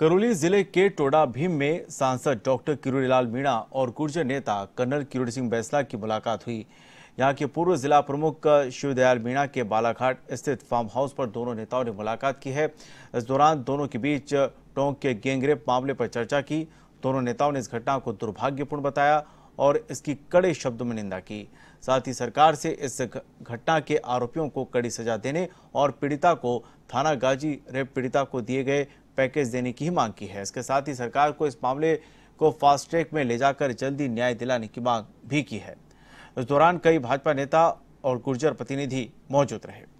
करौली जिले के टोडा भीम में सांसद डॉक्टर किरोड़ीलाल मीणा और गुर्जर नेता कर्नल किरोड़ी सिंह बैसला की मुलाकात हुई यहाँ के पूर्व जिला प्रमुख शिवदयाल मीणा के बालाघाट स्थित फार्म हाउस पर दोनों नेताओं ने मुलाकात की है इस दौरान दोनों के बीच टोंक के गैंगरेप मामले पर चर्चा की दोनों नेताओं ने इस घटना को दुर्भाग्यपूर्ण बताया और इसकी कड़े शब्दों में निंदा की साथ ही सरकार से इस घटना के आरोपियों को कड़ी सजा देने और पीड़िता को थाना गाजी रेप पीड़िता को दिए गए पैकेज देने की मांग की है इसके साथ ही सरकार को इस मामले को फास्ट ट्रैक में ले जाकर जल्दी न्याय दिलाने की मांग भी की है इस दौरान कई भाजपा नेता और गुर्जर प्रतिनिधि मौजूद रहे